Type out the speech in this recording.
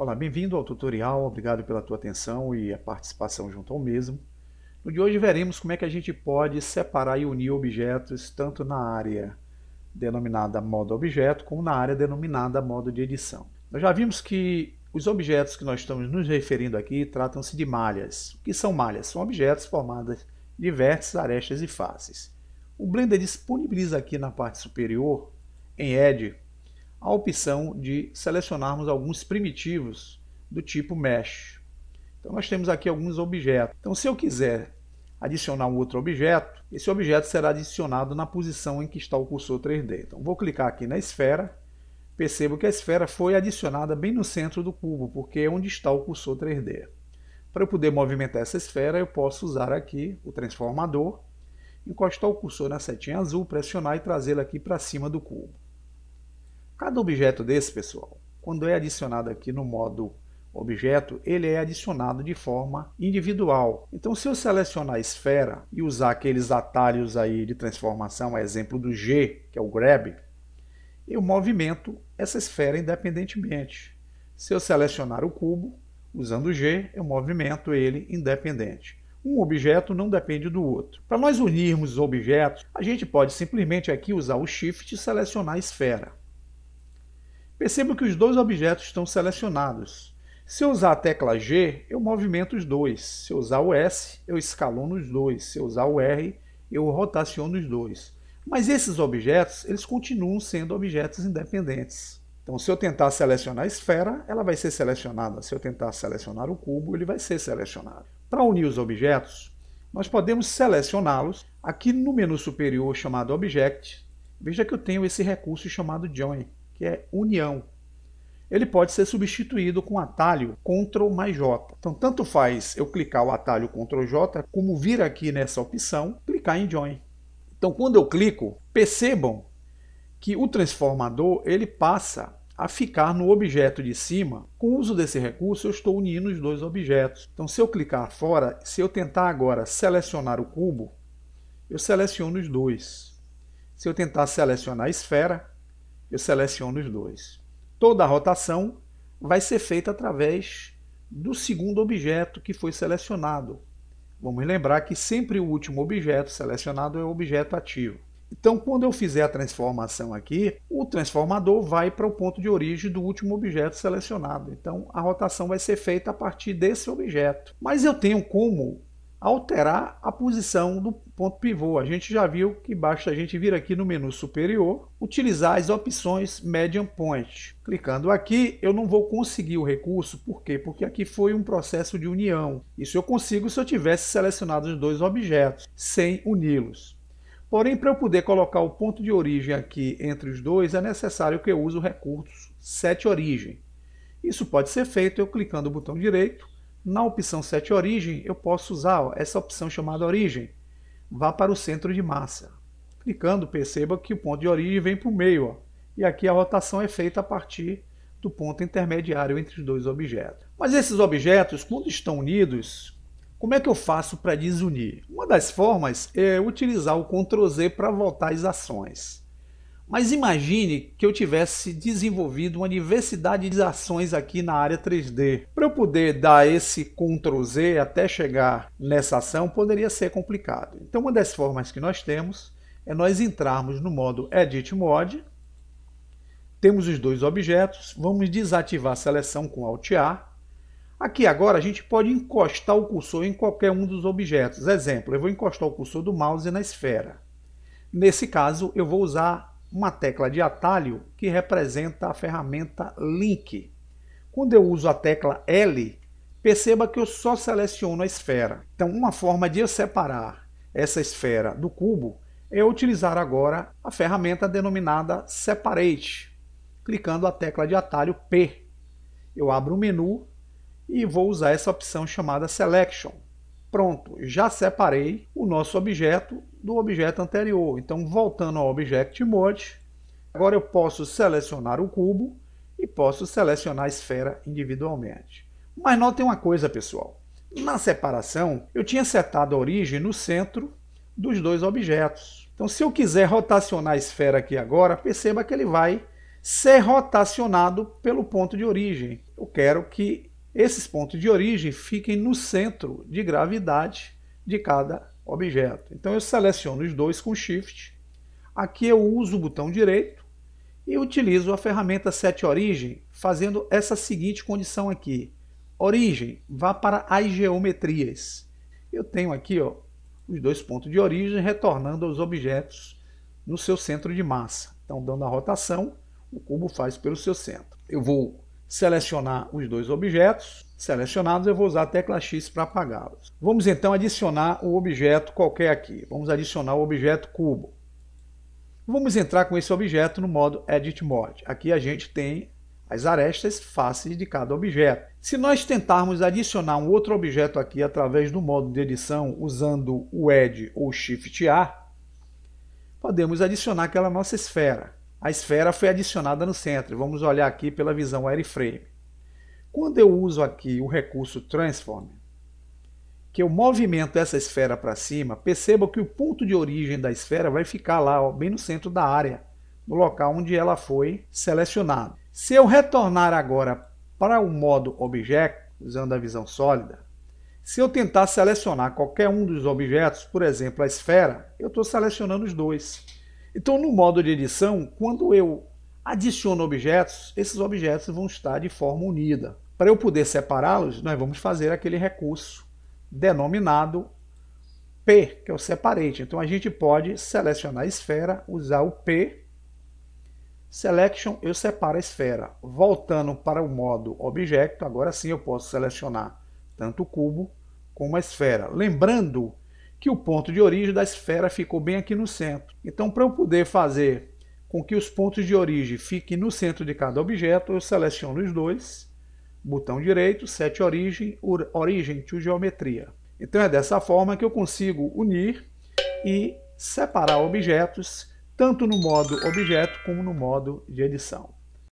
Olá, bem-vindo ao tutorial, obrigado pela tua atenção e a participação junto ao mesmo. No de hoje veremos como é que a gente pode separar e unir objetos tanto na área denominada modo objeto como na área denominada modo de edição. Nós já vimos que os objetos que nós estamos nos referindo aqui tratam-se de malhas. O que são malhas? São objetos formados de vértices, arestas e faces. O Blender disponibiliza aqui na parte superior, em Edge, a opção de selecionarmos alguns primitivos do tipo mesh. Então nós temos aqui alguns objetos. Então se eu quiser adicionar um outro objeto, esse objeto será adicionado na posição em que está o cursor 3D. Então vou clicar aqui na esfera, percebo que a esfera foi adicionada bem no centro do cubo, porque é onde está o cursor 3D. Para eu poder movimentar essa esfera, eu posso usar aqui o transformador, encostar o cursor na setinha azul, pressionar e trazê-la aqui para cima do cubo. Cada objeto desse, pessoal, quando é adicionado aqui no modo objeto, ele é adicionado de forma individual. Então, se eu selecionar a esfera e usar aqueles atalhos aí de transformação, exemplo do G, que é o grab, eu movimento essa esfera independentemente. Se eu selecionar o cubo, usando o G, eu movimento ele independente. Um objeto não depende do outro. Para nós unirmos os objetos, a gente pode simplesmente aqui usar o Shift e selecionar a esfera. Percebo que os dois objetos estão selecionados. Se eu usar a tecla G, eu movimento os dois. Se eu usar o S, eu escalono os dois. Se eu usar o R, eu rotaciono os dois. Mas esses objetos, eles continuam sendo objetos independentes. Então, se eu tentar selecionar a esfera, ela vai ser selecionada. Se eu tentar selecionar o cubo, ele vai ser selecionado. Para unir os objetos, nós podemos selecioná-los aqui no menu superior chamado Object. Veja que eu tenho esse recurso chamado Join que é união. Ele pode ser substituído com atalho Ctrl mais J. Então, tanto faz eu clicar o atalho Ctrl J, como vir aqui nessa opção, clicar em Join. Então, quando eu clico, percebam que o transformador ele passa a ficar no objeto de cima. Com o uso desse recurso, eu estou unindo os dois objetos. Então, se eu clicar fora, se eu tentar agora selecionar o cubo, eu seleciono os dois. Se eu tentar selecionar a esfera, eu seleciono os dois. Toda a rotação vai ser feita através do segundo objeto que foi selecionado. Vamos lembrar que sempre o último objeto selecionado é o objeto ativo. Então, quando eu fizer a transformação aqui, o transformador vai para o ponto de origem do último objeto selecionado. Então, a rotação vai ser feita a partir desse objeto. Mas eu tenho como alterar a posição do ponto pivô. A gente já viu que basta a gente vir aqui no menu superior, utilizar as opções Median Point. Clicando aqui, eu não vou conseguir o recurso, por quê? Porque aqui foi um processo de união. Isso eu consigo se eu tivesse selecionado os dois objetos, sem uni-los. Porém, para eu poder colocar o ponto de origem aqui entre os dois, é necessário que eu use o recurso Set Origem. Isso pode ser feito eu clicando no botão direito, na opção sete origem, eu posso usar essa opção chamada origem. Vá para o centro de massa. Clicando, perceba que o ponto de origem vem para o meio. Ó. E aqui a rotação é feita a partir do ponto intermediário entre os dois objetos. Mas esses objetos, quando estão unidos, como é que eu faço para desunir? Uma das formas é utilizar o Ctrl Z para voltar as ações. Mas imagine que eu tivesse desenvolvido uma diversidade de ações aqui na área 3D. Para eu poder dar esse Ctrl Z até chegar nessa ação, poderia ser complicado. Então uma das formas que nós temos é nós entrarmos no modo Edit Mode, temos os dois objetos, vamos desativar a seleção com Alt A. Aqui agora a gente pode encostar o cursor em qualquer um dos objetos. Exemplo, eu vou encostar o cursor do mouse na esfera. Nesse caso, eu vou usar uma tecla de atalho que representa a ferramenta Link. Quando eu uso a tecla L, perceba que eu só seleciono a esfera. Então, uma forma de eu separar essa esfera do cubo é utilizar agora a ferramenta denominada Separate, clicando a tecla de atalho P. Eu abro o menu e vou usar essa opção chamada Selection. Pronto, já separei o nosso objeto do objeto anterior. Então, voltando ao Object Mode, agora eu posso selecionar o cubo e posso selecionar a esfera individualmente. Mas notem uma coisa, pessoal. Na separação, eu tinha setado a origem no centro dos dois objetos. Então, se eu quiser rotacionar a esfera aqui agora, perceba que ele vai ser rotacionado pelo ponto de origem. Eu quero que esses pontos de origem fiquem no centro de gravidade de cada objeto. Então eu seleciono os dois com Shift. Aqui eu uso o botão direito e utilizo a ferramenta Set Origem, fazendo essa seguinte condição aqui. Origem, vá para as geometrias. Eu tenho aqui ó, os dois pontos de origem retornando aos objetos no seu centro de massa. Então, dando a rotação, o cubo faz pelo seu centro. Eu vou selecionar os dois objetos. Selecionados, eu vou usar a tecla X para apagá-los. Vamos então adicionar o objeto qualquer aqui. Vamos adicionar o objeto cubo. Vamos entrar com esse objeto no modo Edit Mode. Aqui a gente tem as arestas faces de cada objeto. Se nós tentarmos adicionar um outro objeto aqui através do modo de edição usando o Edge ou Shift A, podemos adicionar aquela nossa esfera a esfera foi adicionada no centro. Vamos olhar aqui pela visão wireframe. Quando eu uso aqui o recurso Transform, que eu movimento essa esfera para cima, perceba que o ponto de origem da esfera vai ficar lá, ó, bem no centro da área, no local onde ela foi selecionada. Se eu retornar agora para o modo Object, usando a visão sólida, se eu tentar selecionar qualquer um dos objetos, por exemplo, a esfera, eu estou selecionando os dois. Então, no modo de edição, quando eu adiciono objetos, esses objetos vão estar de forma unida. Para eu poder separá-los, nós vamos fazer aquele recurso denominado P, que é o separate. Então, a gente pode selecionar a esfera, usar o P, selection, eu separo a esfera. Voltando para o modo objeto, agora sim eu posso selecionar tanto o cubo como a esfera. Lembrando que o ponto de origem da esfera ficou bem aqui no centro. Então, para eu poder fazer com que os pontos de origem fiquem no centro de cada objeto, eu seleciono os dois, botão direito, set origem, origem to geometria. Então é dessa forma que eu consigo unir e separar objetos, tanto no modo objeto como no modo de edição.